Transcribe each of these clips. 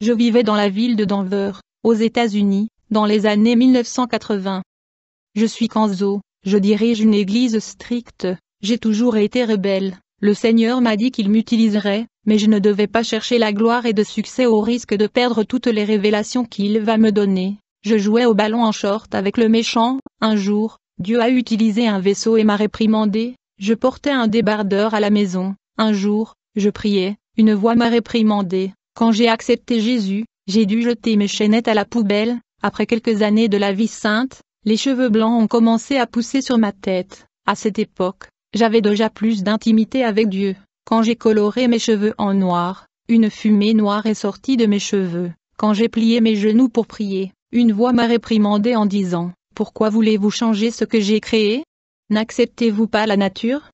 Je vivais dans la ville de Denver, aux États-Unis, dans les années 1980. Je suis Kanzo, je dirige une église stricte, j'ai toujours été rebelle. Le Seigneur m'a dit qu'il m'utiliserait, mais je ne devais pas chercher la gloire et de succès au risque de perdre toutes les révélations qu'il va me donner. Je jouais au ballon en short avec le méchant, un jour, Dieu a utilisé un vaisseau et m'a réprimandé, je portais un débardeur à la maison, un jour, je priais, une voix m'a réprimandé, quand j'ai accepté Jésus, j'ai dû jeter mes chaînettes à la poubelle, après quelques années de la vie sainte, les cheveux blancs ont commencé à pousser sur ma tête. À cette époque, j'avais déjà plus d'intimité avec Dieu. Quand j'ai coloré mes cheveux en noir, une fumée noire est sortie de mes cheveux. Quand j'ai plié mes genoux pour prier, une voix m'a réprimandé en disant, Pourquoi voulez-vous changer ce que j'ai créé N'acceptez-vous pas la nature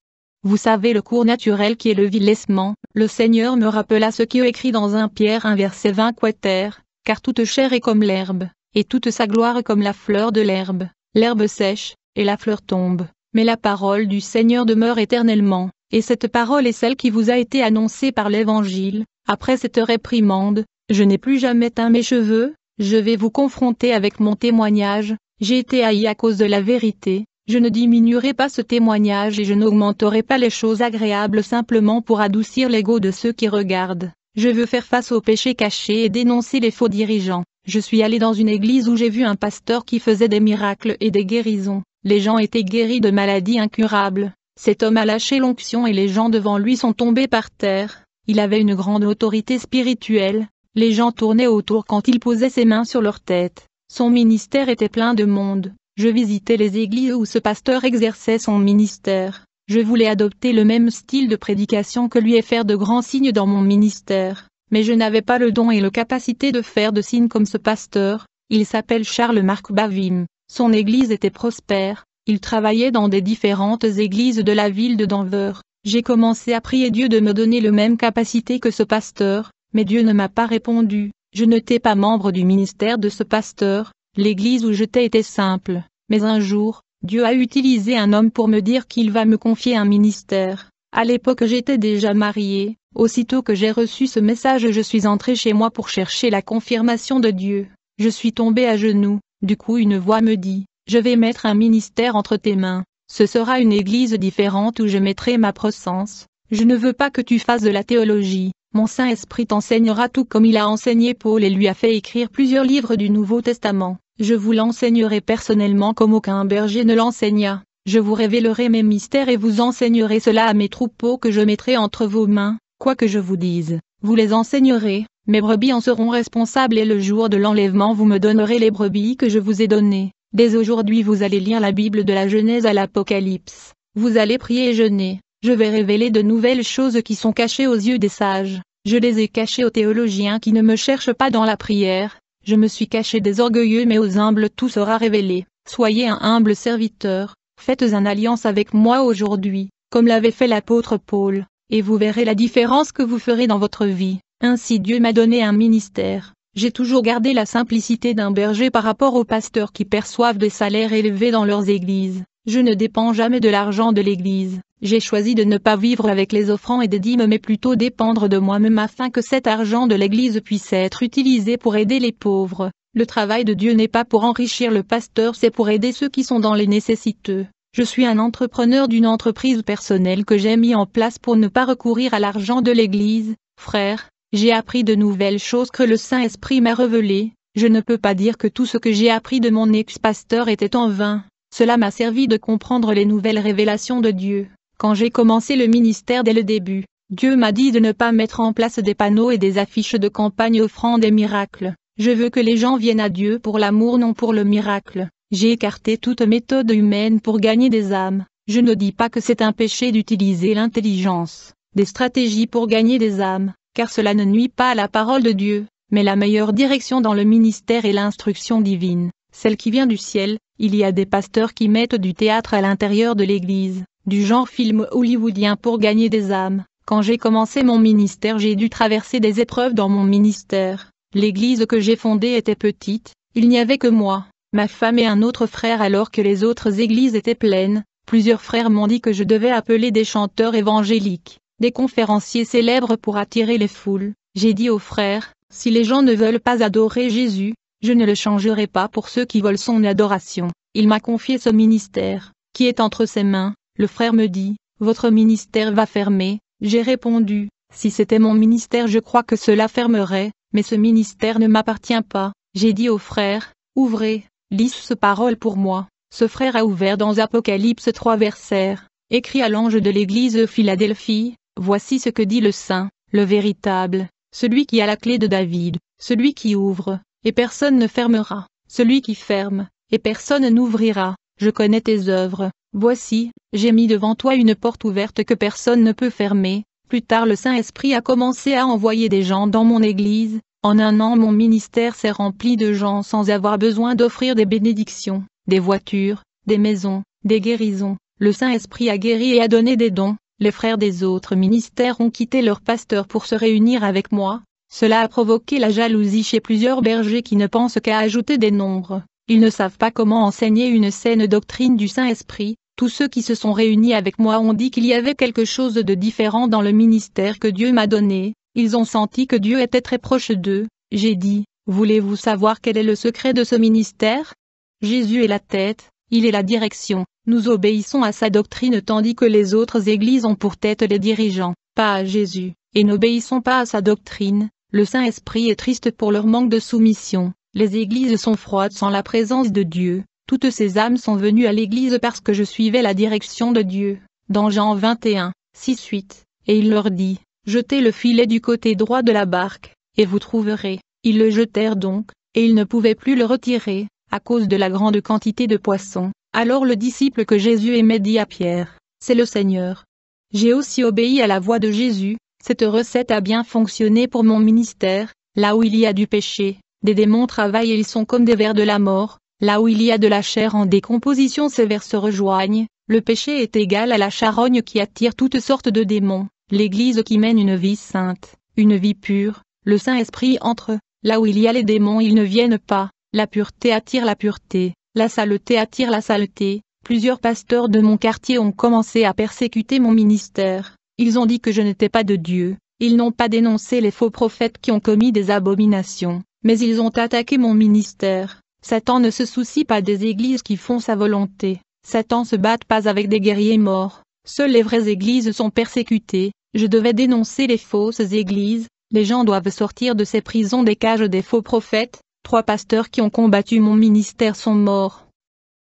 vous savez le cours naturel qui est le villessement. Le Seigneur me rappela ce qui est écrit dans un Pierre 1 verset 20 quater, car toute chair est comme l'herbe, et toute sa gloire est comme la fleur de l'herbe. L'herbe sèche, et la fleur tombe, mais la parole du Seigneur demeure éternellement, et cette parole est celle qui vous a été annoncée par l'Évangile. Après cette réprimande, je n'ai plus jamais teint mes cheveux, je vais vous confronter avec mon témoignage, j'ai été haï à cause de la vérité, je ne diminuerai pas ce témoignage et je n'augmenterai pas les choses agréables simplement pour adoucir l'ego de ceux qui regardent. Je veux faire face aux péchés cachés et dénoncer les faux dirigeants. Je suis allé dans une église où j'ai vu un pasteur qui faisait des miracles et des guérisons. Les gens étaient guéris de maladies incurables. Cet homme a lâché l'onction et les gens devant lui sont tombés par terre. Il avait une grande autorité spirituelle. Les gens tournaient autour quand il posait ses mains sur leur tête. Son ministère était plein de monde. Je visitais les églises où ce pasteur exerçait son ministère. Je voulais adopter le même style de prédication que lui et faire de grands signes dans mon ministère. Mais je n'avais pas le don et la capacité de faire de signes comme ce pasteur. Il s'appelle Charles-Marc Bavim. Son église était prospère. Il travaillait dans des différentes églises de la ville de Denver. J'ai commencé à prier Dieu de me donner le même capacité que ce pasteur, mais Dieu ne m'a pas répondu. Je n'étais pas membre du ministère de ce pasteur, L'église où j'étais était simple, mais un jour, Dieu a utilisé un homme pour me dire qu'il va me confier un ministère. À l'époque j'étais déjà mariée, aussitôt que j'ai reçu ce message je suis entrée chez moi pour chercher la confirmation de Dieu. Je suis tombée à genoux, du coup une voix me dit, je vais mettre un ministère entre tes mains, ce sera une église différente où je mettrai ma présence. Je ne veux pas que tu fasses de la théologie, mon Saint-Esprit t'enseignera tout comme il a enseigné Paul et lui a fait écrire plusieurs livres du Nouveau Testament. Je vous l'enseignerai personnellement comme aucun berger ne l'enseigna. Je vous révélerai mes mystères et vous enseignerez cela à mes troupeaux que je mettrai entre vos mains, quoi que je vous dise. Vous les enseignerez, mes brebis en seront responsables et le jour de l'enlèvement vous me donnerez les brebis que je vous ai données. Dès aujourd'hui vous allez lire la Bible de la Genèse à l'Apocalypse. Vous allez prier et jeûner. Je vais révéler de nouvelles choses qui sont cachées aux yeux des sages. Je les ai cachées aux théologiens qui ne me cherchent pas dans la prière, je me suis caché des orgueilleux mais aux humbles tout sera révélé. Soyez un humble serviteur, faites un alliance avec moi aujourd'hui, comme l'avait fait l'apôtre Paul, et vous verrez la différence que vous ferez dans votre vie. Ainsi Dieu m'a donné un ministère. J'ai toujours gardé la simplicité d'un berger par rapport aux pasteurs qui perçoivent des salaires élevés dans leurs églises. Je ne dépends jamais de l'argent de l'église. J'ai choisi de ne pas vivre avec les offrandes et des dîmes mais plutôt dépendre de moi-même afin que cet argent de l'Église puisse être utilisé pour aider les pauvres. Le travail de Dieu n'est pas pour enrichir le pasteur, c'est pour aider ceux qui sont dans les nécessiteux. Je suis un entrepreneur d'une entreprise personnelle que j'ai mis en place pour ne pas recourir à l'argent de l'Église. Frère, j'ai appris de nouvelles choses que le Saint-Esprit m'a révélées. Je ne peux pas dire que tout ce que j'ai appris de mon ex-pasteur était en vain. Cela m'a servi de comprendre les nouvelles révélations de Dieu. Quand j'ai commencé le ministère dès le début, Dieu m'a dit de ne pas mettre en place des panneaux et des affiches de campagne offrant des miracles. Je veux que les gens viennent à Dieu pour l'amour non pour le miracle. J'ai écarté toute méthode humaine pour gagner des âmes. Je ne dis pas que c'est un péché d'utiliser l'intelligence, des stratégies pour gagner des âmes, car cela ne nuit pas à la parole de Dieu, mais la meilleure direction dans le ministère est l'instruction divine, celle qui vient du ciel. Il y a des pasteurs qui mettent du théâtre à l'intérieur de l'Église du genre film hollywoodien pour gagner des âmes. Quand j'ai commencé mon ministère j'ai dû traverser des épreuves dans mon ministère. L'église que j'ai fondée était petite, il n'y avait que moi, ma femme et un autre frère alors que les autres églises étaient pleines. Plusieurs frères m'ont dit que je devais appeler des chanteurs évangéliques, des conférenciers célèbres pour attirer les foules. J'ai dit aux frères, si les gens ne veulent pas adorer Jésus, je ne le changerai pas pour ceux qui veulent son adoration. Il m'a confié ce ministère, qui est entre ses mains, le frère me dit, votre ministère va fermer, j'ai répondu, si c'était mon ministère je crois que cela fermerait, mais ce ministère ne m'appartient pas, j'ai dit au frère, ouvrez, lisse ce parole pour moi, ce frère a ouvert dans Apocalypse 3 verset, écrit à l'ange de l'église Philadelphie, voici ce que dit le saint, le véritable, celui qui a la clé de David, celui qui ouvre, et personne ne fermera, celui qui ferme, et personne n'ouvrira, je connais tes œuvres, Voici, j'ai mis devant toi une porte ouverte que personne ne peut fermer. Plus tard le Saint-Esprit a commencé à envoyer des gens dans mon Église. En un an mon ministère s'est rempli de gens sans avoir besoin d'offrir des bénédictions, des voitures, des maisons, des guérisons. Le Saint-Esprit a guéri et a donné des dons. Les frères des autres ministères ont quitté leur pasteur pour se réunir avec moi. Cela a provoqué la jalousie chez plusieurs bergers qui ne pensent qu'à ajouter des nombres. Ils ne savent pas comment enseigner une saine doctrine du Saint-Esprit, tous ceux qui se sont réunis avec moi ont dit qu'il y avait quelque chose de différent dans le ministère que Dieu m'a donné, ils ont senti que Dieu était très proche d'eux, j'ai dit, voulez-vous savoir quel est le secret de ce ministère Jésus est la tête, il est la direction, nous obéissons à sa doctrine tandis que les autres églises ont pour tête les dirigeants, pas à Jésus, et n'obéissons pas à sa doctrine, le Saint-Esprit est triste pour leur manque de soumission, les églises sont froides sans la présence de Dieu, toutes ces âmes sont venues à l'Église parce que je suivais la direction de Dieu, dans Jean 21, 6-8, et il leur dit, Jetez le filet du côté droit de la barque, et vous trouverez. Ils le jetèrent donc, et ils ne pouvaient plus le retirer, à cause de la grande quantité de poissons. Alors le disciple que Jésus aimait dit à Pierre, C'est le Seigneur. J'ai aussi obéi à la voix de Jésus, cette recette a bien fonctionné pour mon ministère, là où il y a du péché, des démons travaillent et ils sont comme des vers de la mort, Là où il y a de la chair en décomposition sévère se rejoignent, le péché est égal à la charogne qui attire toutes sortes de démons, l'Église qui mène une vie sainte, une vie pure, le Saint-Esprit entre, là où il y a les démons ils ne viennent pas, la pureté attire la pureté, la saleté attire la saleté, plusieurs pasteurs de mon quartier ont commencé à persécuter mon ministère, ils ont dit que je n'étais pas de Dieu, ils n'ont pas dénoncé les faux prophètes qui ont commis des abominations, mais ils ont attaqué mon ministère, Satan ne se soucie pas des églises qui font sa volonté, Satan se bat pas avec des guerriers morts, seules les vraies églises sont persécutées, je devais dénoncer les fausses églises, les gens doivent sortir de ces prisons des cages des faux prophètes, trois pasteurs qui ont combattu mon ministère sont morts.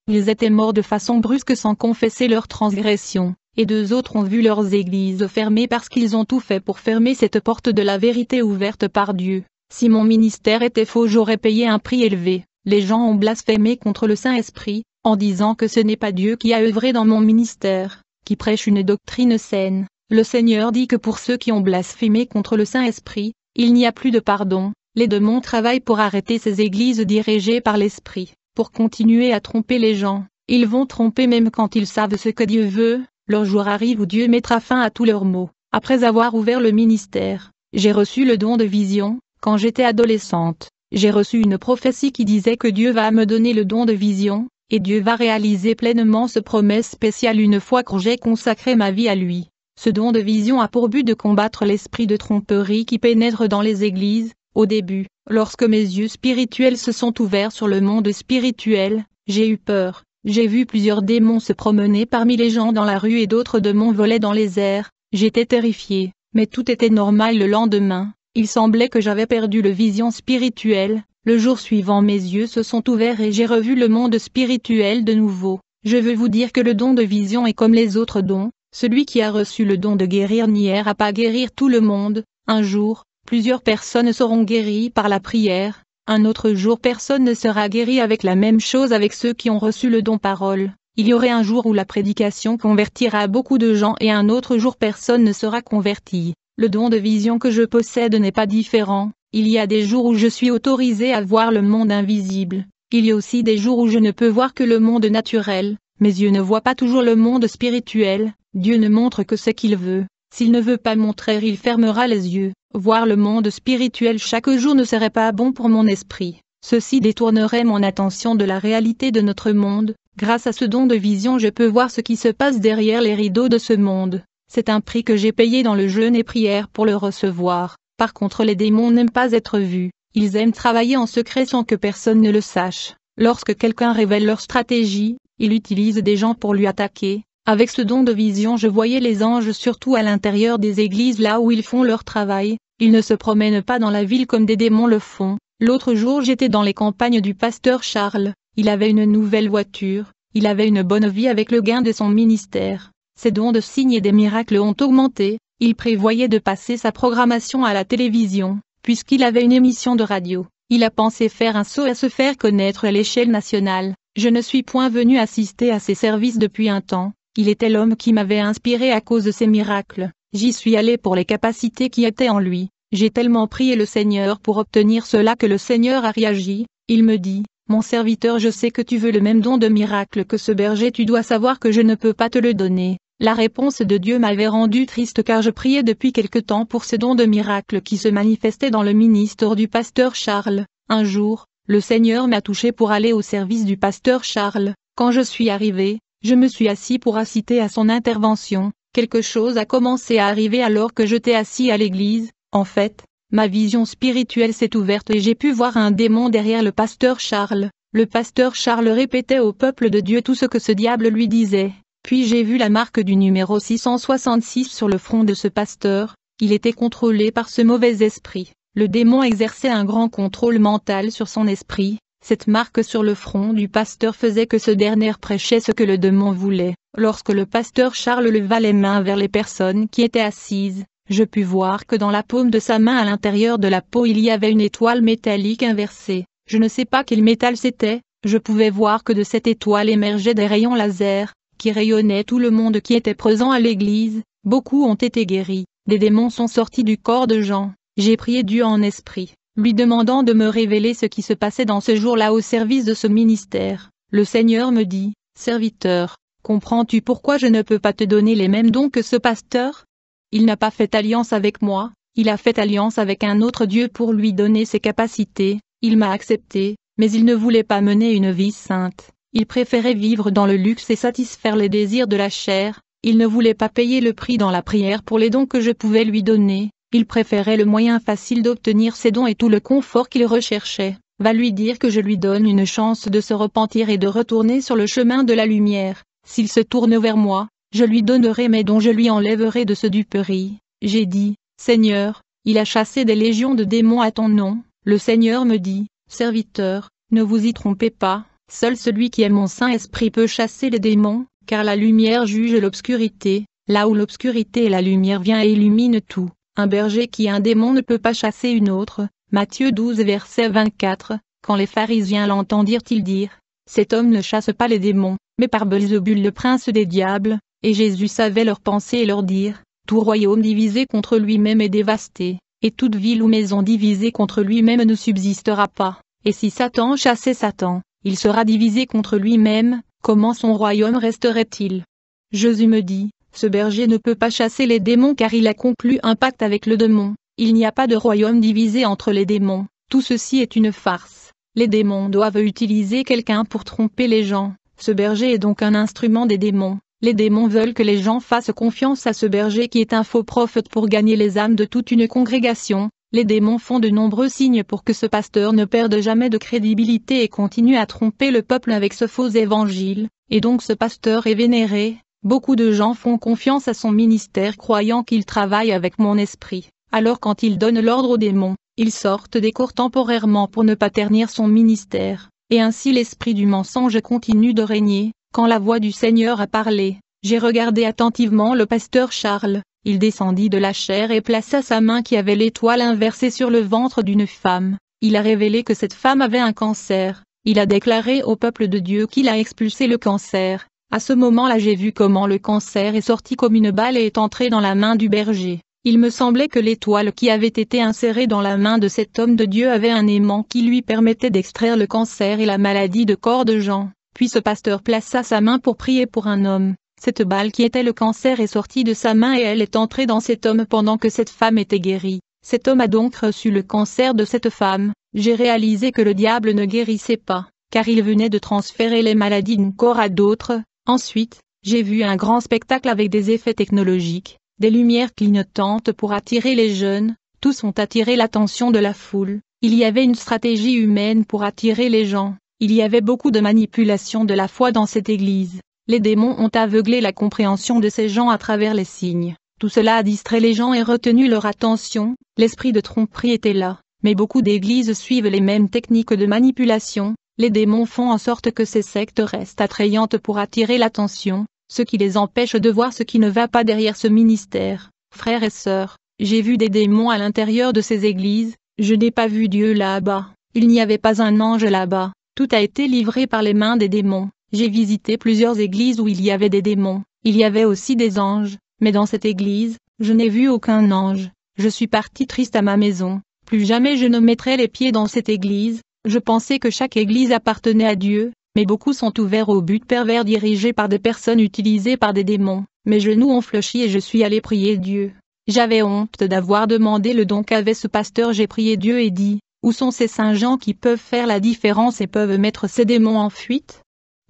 Ils étaient morts de façon brusque sans confesser leurs transgressions, et deux autres ont vu leurs églises fermées parce qu'ils ont tout fait pour fermer cette porte de la vérité ouverte par Dieu. Si mon ministère était faux j'aurais payé un prix élevé. Les gens ont blasphémé contre le Saint-Esprit, en disant que ce n'est pas Dieu qui a œuvré dans mon ministère, qui prêche une doctrine saine. Le Seigneur dit que pour ceux qui ont blasphémé contre le Saint-Esprit, il n'y a plus de pardon. Les démons travaillent pour arrêter ces églises dirigées par l'Esprit, pour continuer à tromper les gens. Ils vont tromper même quand ils savent ce que Dieu veut, leur jour arrive où Dieu mettra fin à tous leurs maux. Après avoir ouvert le ministère, j'ai reçu le don de vision, quand j'étais adolescente. J'ai reçu une prophétie qui disait que Dieu va me donner le don de vision, et Dieu va réaliser pleinement ce promesse spéciale une fois que j'ai consacré ma vie à lui. Ce don de vision a pour but de combattre l'esprit de tromperie qui pénètre dans les églises. Au début, lorsque mes yeux spirituels se sont ouverts sur le monde spirituel, j'ai eu peur. J'ai vu plusieurs démons se promener parmi les gens dans la rue et d'autres démons volaient dans les airs. J'étais terrifié, mais tout était normal le lendemain. Il semblait que j'avais perdu le vision spirituelle, le jour suivant mes yeux se sont ouverts et j'ai revu le monde spirituel de nouveau. Je veux vous dire que le don de vision est comme les autres dons, celui qui a reçu le don de guérir n'hier à pas guérir tout le monde, un jour, plusieurs personnes seront guéries par la prière, un autre jour personne ne sera guéri avec la même chose avec ceux qui ont reçu le don parole. Il y aurait un jour où la prédication convertira beaucoup de gens et un autre jour personne ne sera converti. Le don de vision que je possède n'est pas différent, il y a des jours où je suis autorisé à voir le monde invisible, il y a aussi des jours où je ne peux voir que le monde naturel, mes yeux ne voient pas toujours le monde spirituel, Dieu ne montre que ce qu'il veut, s'il ne veut pas montrer il fermera les yeux, voir le monde spirituel chaque jour ne serait pas bon pour mon esprit, ceci détournerait mon attention de la réalité de notre monde, grâce à ce don de vision je peux voir ce qui se passe derrière les rideaux de ce monde, c'est un prix que j'ai payé dans le jeûne et prière pour le recevoir. Par contre les démons n'aiment pas être vus, ils aiment travailler en secret sans que personne ne le sache. Lorsque quelqu'un révèle leur stratégie, il utilise des gens pour lui attaquer. Avec ce don de vision je voyais les anges surtout à l'intérieur des églises là où ils font leur travail, ils ne se promènent pas dans la ville comme des démons le font. L'autre jour j'étais dans les campagnes du pasteur Charles, il avait une nouvelle voiture, il avait une bonne vie avec le gain de son ministère. Ses dons de signes et des miracles ont augmenté, il prévoyait de passer sa programmation à la télévision, puisqu'il avait une émission de radio. Il a pensé faire un saut et se faire connaître à l'échelle nationale. Je ne suis point venu assister à ses services depuis un temps, il était l'homme qui m'avait inspiré à cause de ses miracles. J'y suis allé pour les capacités qui étaient en lui. J'ai tellement prié le Seigneur pour obtenir cela que le Seigneur a réagi. Il me dit, Mon serviteur, je sais que tu veux le même don de miracle que ce berger, tu dois savoir que je ne peux pas te le donner. La réponse de Dieu m'avait rendu triste car je priais depuis quelque temps pour ce don de miracle qui se manifestait dans le ministère du pasteur Charles. Un jour, le Seigneur m'a touché pour aller au service du pasteur Charles. Quand je suis arrivé, je me suis assis pour assister à son intervention. Quelque chose a commencé à arriver alors que j'étais assis à l'église. En fait, ma vision spirituelle s'est ouverte et j'ai pu voir un démon derrière le pasteur Charles. Le pasteur Charles répétait au peuple de Dieu tout ce que ce diable lui disait. Puis j'ai vu la marque du numéro 666 sur le front de ce pasteur, il était contrôlé par ce mauvais esprit. Le démon exerçait un grand contrôle mental sur son esprit, cette marque sur le front du pasteur faisait que ce dernier prêchait ce que le démon voulait. Lorsque le pasteur Charles leva les mains vers les personnes qui étaient assises, je pus voir que dans la paume de sa main à l'intérieur de la peau il y avait une étoile métallique inversée. Je ne sais pas quel métal c'était, je pouvais voir que de cette étoile émergeaient des rayons laser, qui rayonnait tout le monde qui était présent à l'église, beaucoup ont été guéris, des démons sont sortis du corps de Jean, j'ai prié Dieu en esprit, lui demandant de me révéler ce qui se passait dans ce jour-là au service de ce ministère. Le Seigneur me dit, serviteur, comprends-tu pourquoi je ne peux pas te donner les mêmes dons que ce pasteur Il n'a pas fait alliance avec moi, il a fait alliance avec un autre Dieu pour lui donner ses capacités, il m'a accepté, mais il ne voulait pas mener une vie sainte. Il préférait vivre dans le luxe et satisfaire les désirs de la chair, il ne voulait pas payer le prix dans la prière pour les dons que je pouvais lui donner, il préférait le moyen facile d'obtenir ses dons et tout le confort qu'il recherchait. Va lui dire que je lui donne une chance de se repentir et de retourner sur le chemin de la lumière. S'il se tourne vers moi, je lui donnerai mes dons, je lui enlèverai de ce duperie. J'ai dit, Seigneur, il a chassé des légions de démons à ton nom. Le Seigneur me dit, Serviteur, ne vous y trompez pas, Seul celui qui est mon Saint-Esprit peut chasser les démons, car la lumière juge l'obscurité, là où l'obscurité et la lumière vient et illumine tout. Un berger qui un démon ne peut pas chasser une autre. Matthieu 12 verset 24. Quand les pharisiens l'entendirent ils dire, Cet homme ne chasse pas les démons, mais par Belzebule le prince des diables, et Jésus savait leurs pensées et leur dire, Tout royaume divisé contre lui-même est dévasté, et toute ville ou maison divisée contre lui-même ne subsistera pas, et si Satan chassait Satan, il sera divisé contre lui-même, comment son royaume resterait-il Jésus me dit, ce berger ne peut pas chasser les démons car il a conclu un pacte avec le démon, il n'y a pas de royaume divisé entre les démons, tout ceci est une farce, les démons doivent utiliser quelqu'un pour tromper les gens, ce berger est donc un instrument des démons, les démons veulent que les gens fassent confiance à ce berger qui est un faux prophète pour gagner les âmes de toute une congrégation, les démons font de nombreux signes pour que ce pasteur ne perde jamais de crédibilité et continue à tromper le peuple avec ce faux évangile, et donc ce pasteur est vénéré. Beaucoup de gens font confiance à son ministère croyant qu'il travaille avec mon esprit, alors quand il donne l'ordre aux démons, ils sortent des cours temporairement pour ne pas ternir son ministère, et ainsi l'esprit du mensonge continue de régner. Quand la voix du Seigneur a parlé, j'ai regardé attentivement le pasteur Charles, il descendit de la chair et plaça sa main qui avait l'étoile inversée sur le ventre d'une femme. Il a révélé que cette femme avait un cancer. Il a déclaré au peuple de Dieu qu'il a expulsé le cancer. À ce moment-là j'ai vu comment le cancer est sorti comme une balle et est entré dans la main du berger. Il me semblait que l'étoile qui avait été insérée dans la main de cet homme de Dieu avait un aimant qui lui permettait d'extraire le cancer et la maladie de corps de Jean. Puis ce pasteur plaça sa main pour prier pour un homme. Cette balle qui était le cancer est sortie de sa main et elle est entrée dans cet homme pendant que cette femme était guérie. Cet homme a donc reçu le cancer de cette femme. J'ai réalisé que le diable ne guérissait pas, car il venait de transférer les maladies d'un corps à d'autres. Ensuite, j'ai vu un grand spectacle avec des effets technologiques, des lumières clignotantes pour attirer les jeunes. Tous ont attiré l'attention de la foule. Il y avait une stratégie humaine pour attirer les gens. Il y avait beaucoup de manipulation de la foi dans cette église. Les démons ont aveuglé la compréhension de ces gens à travers les signes. Tout cela a distrait les gens et retenu leur attention, l'esprit de tromperie était là, mais beaucoup d'églises suivent les mêmes techniques de manipulation, les démons font en sorte que ces sectes restent attrayantes pour attirer l'attention, ce qui les empêche de voir ce qui ne va pas derrière ce ministère. Frères et sœurs, j'ai vu des démons à l'intérieur de ces églises, je n'ai pas vu Dieu là-bas, il n'y avait pas un ange là-bas, tout a été livré par les mains des démons. J'ai visité plusieurs églises où il y avait des démons, il y avait aussi des anges, mais dans cette église, je n'ai vu aucun ange. Je suis parti triste à ma maison. Plus jamais je ne mettrai les pieds dans cette église. Je pensais que chaque église appartenait à Dieu, mais beaucoup sont ouverts au but pervers dirigé par des personnes utilisées par des démons. Mes genoux ont fléchi et je suis allé prier Dieu. J'avais honte d'avoir demandé le don qu'avait ce pasteur. J'ai prié Dieu et dit, où sont ces saints gens qui peuvent faire la différence et peuvent mettre ces démons en fuite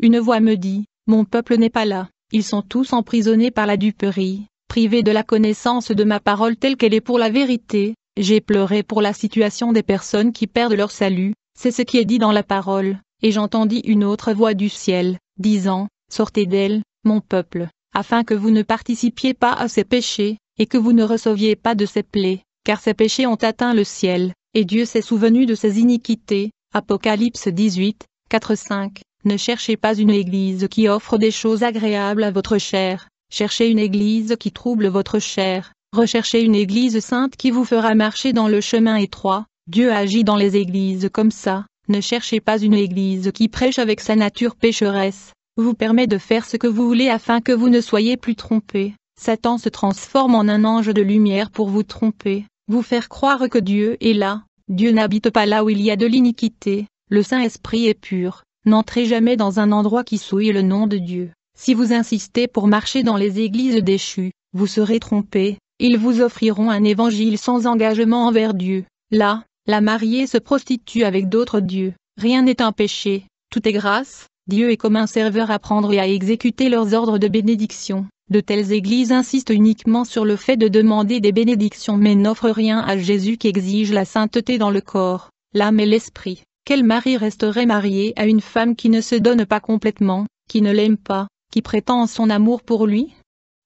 une voix me dit, Mon peuple n'est pas là, ils sont tous emprisonnés par la duperie, privés de la connaissance de ma parole telle qu'elle est pour la vérité, j'ai pleuré pour la situation des personnes qui perdent leur salut, c'est ce qui est dit dans la parole, et j'entendis une autre voix du ciel, disant, Sortez d'elle, mon peuple, afin que vous ne participiez pas à ses péchés, et que vous ne receviez pas de ses plaies, car ses péchés ont atteint le ciel, et Dieu s'est souvenu de ses iniquités. Apocalypse 18, 4-5. Ne cherchez pas une église qui offre des choses agréables à votre chair, cherchez une église qui trouble votre chair, recherchez une église sainte qui vous fera marcher dans le chemin étroit, Dieu agit dans les églises comme ça, ne cherchez pas une église qui prêche avec sa nature pécheresse, vous permet de faire ce que vous voulez afin que vous ne soyez plus trompés. Satan se transforme en un ange de lumière pour vous tromper, vous faire croire que Dieu est là. Dieu n'habite pas là où il y a de l'iniquité, le Saint-Esprit est pur, N'entrez jamais dans un endroit qui souille le nom de Dieu. Si vous insistez pour marcher dans les églises déchues, vous serez trompés, ils vous offriront un évangile sans engagement envers Dieu. Là, la mariée se prostitue avec d'autres dieux, rien n'est un péché, tout est grâce, Dieu est comme un serveur à prendre et à exécuter leurs ordres de bénédiction. De telles églises insistent uniquement sur le fait de demander des bénédictions mais n'offrent rien à Jésus qui exige la sainteté dans le corps, l'âme et l'esprit. Quel mari resterait marié à une femme qui ne se donne pas complètement, qui ne l'aime pas, qui prétend son amour pour lui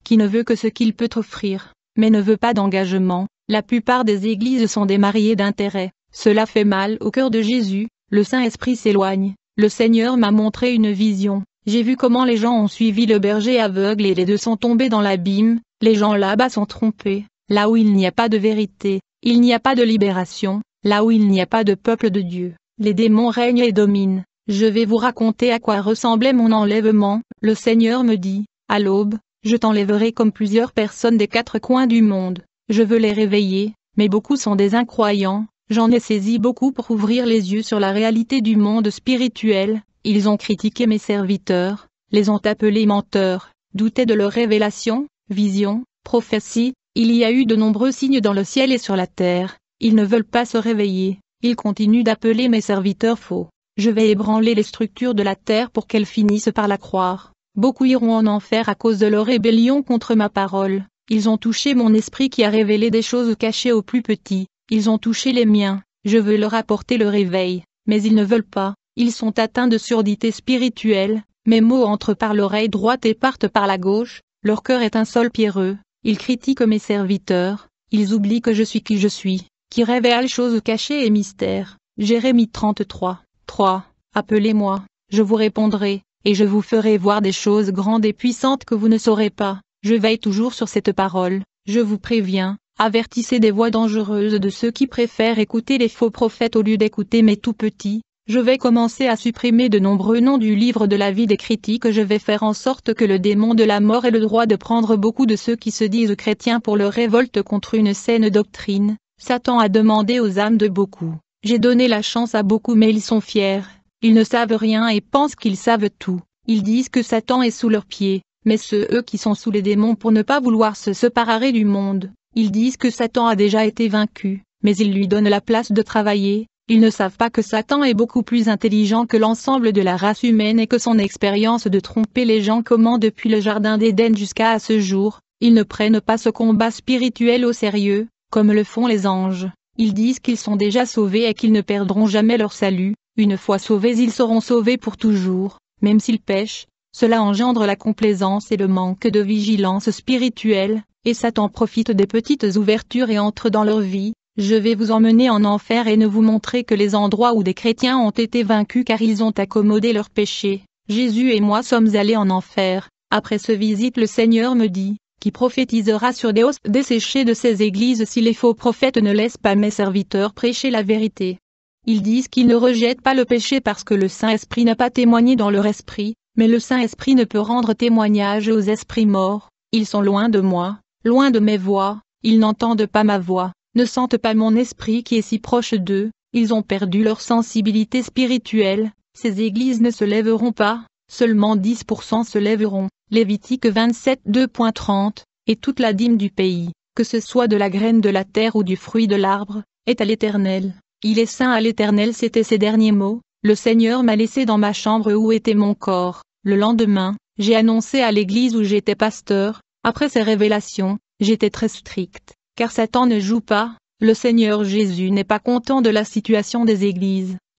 Qui ne veut que ce qu'il peut offrir, mais ne veut pas d'engagement. La plupart des églises sont des mariés d'intérêt. Cela fait mal au cœur de Jésus, le Saint-Esprit s'éloigne. Le Seigneur m'a montré une vision. J'ai vu comment les gens ont suivi le berger aveugle et les deux sont tombés dans l'abîme. Les gens là-bas sont trompés. Là où il n'y a pas de vérité, il n'y a pas de libération. Là où il n'y a pas de peuple de Dieu, les démons règnent et dominent. Je vais vous raconter à quoi ressemblait mon enlèvement. Le Seigneur me dit, à l'aube, je t'enlèverai comme plusieurs personnes des quatre coins du monde. Je veux les réveiller, mais beaucoup sont des incroyants. J'en ai saisi beaucoup pour ouvrir les yeux sur la réalité du monde spirituel. Ils ont critiqué mes serviteurs, les ont appelés menteurs, doutaient de leurs révélations, visions, prophéties. Il y a eu de nombreux signes dans le ciel et sur la terre. Ils ne veulent pas se réveiller. Ils continuent d'appeler mes serviteurs faux. Je vais ébranler les structures de la terre pour qu'elles finissent par la croire. Beaucoup iront en enfer à cause de leur rébellion contre ma parole. Ils ont touché mon esprit qui a révélé des choses cachées aux plus petits. Ils ont touché les miens. Je veux leur apporter le réveil. Mais ils ne veulent pas. Ils sont atteints de surdité spirituelle. Mes mots entrent par l'oreille droite et partent par la gauche. Leur cœur est un sol pierreux. Ils critiquent mes serviteurs. Ils oublient que je suis qui je suis qui révèle choses cachées et mystères. Jérémie 33, 3. Appelez-moi, je vous répondrai, et je vous ferai voir des choses grandes et puissantes que vous ne saurez pas. Je veille toujours sur cette parole, je vous préviens, avertissez des voix dangereuses de ceux qui préfèrent écouter les faux prophètes au lieu d'écouter mes tout petits. Je vais commencer à supprimer de nombreux noms du livre de la vie des critiques. Je vais faire en sorte que le démon de la mort ait le droit de prendre beaucoup de ceux qui se disent chrétiens pour leur révolte contre une saine doctrine. Satan a demandé aux âmes de beaucoup. J'ai donné la chance à beaucoup mais ils sont fiers, ils ne savent rien et pensent qu'ils savent tout. Ils disent que Satan est sous leurs pieds, mais ceux eux qui sont sous les démons pour ne pas vouloir se séparer du monde. Ils disent que Satan a déjà été vaincu, mais ils lui donnent la place de travailler. Ils ne savent pas que Satan est beaucoup plus intelligent que l'ensemble de la race humaine et que son expérience de tromper les gens comment depuis le Jardin d'Éden jusqu'à ce jour, ils ne prennent pas ce combat spirituel au sérieux, comme le font les anges. Ils disent qu'ils sont déjà sauvés et qu'ils ne perdront jamais leur salut, une fois sauvés ils seront sauvés pour toujours, même s'ils pêchent, cela engendre la complaisance et le manque de vigilance spirituelle, et Satan profite des petites ouvertures et entre dans leur vie, je vais vous emmener en enfer et ne vous montrer que les endroits où des chrétiens ont été vaincus car ils ont accommodé leur péché. Jésus et moi sommes allés en enfer, après ce visite le Seigneur me dit, qui prophétisera sur des hausses desséchées de ces églises si les faux prophètes ne laissent pas mes serviteurs prêcher la vérité. Ils disent qu'ils ne rejettent pas le péché parce que le Saint-Esprit n'a pas témoigné dans leur esprit, mais le Saint-Esprit ne peut rendre témoignage aux esprits morts, ils sont loin de moi, loin de mes voix, ils n'entendent pas ma voix, ne sentent pas mon esprit qui est si proche d'eux, ils ont perdu leur sensibilité spirituelle, ces églises ne se lèveront pas, seulement 10% se lèveront. Lévitique 27 2.30, et toute la dîme du pays, que ce soit de la graine de la terre ou du fruit de l'arbre, est à l'Éternel. Il est saint à l'Éternel c'étaient ses derniers mots, le Seigneur m'a laissé dans ma chambre où était mon corps. Le lendemain, j'ai annoncé à l'église où j'étais pasteur, après ces révélations, j'étais très strict, car Satan ne joue pas, le Seigneur Jésus n'est pas content de la situation des églises.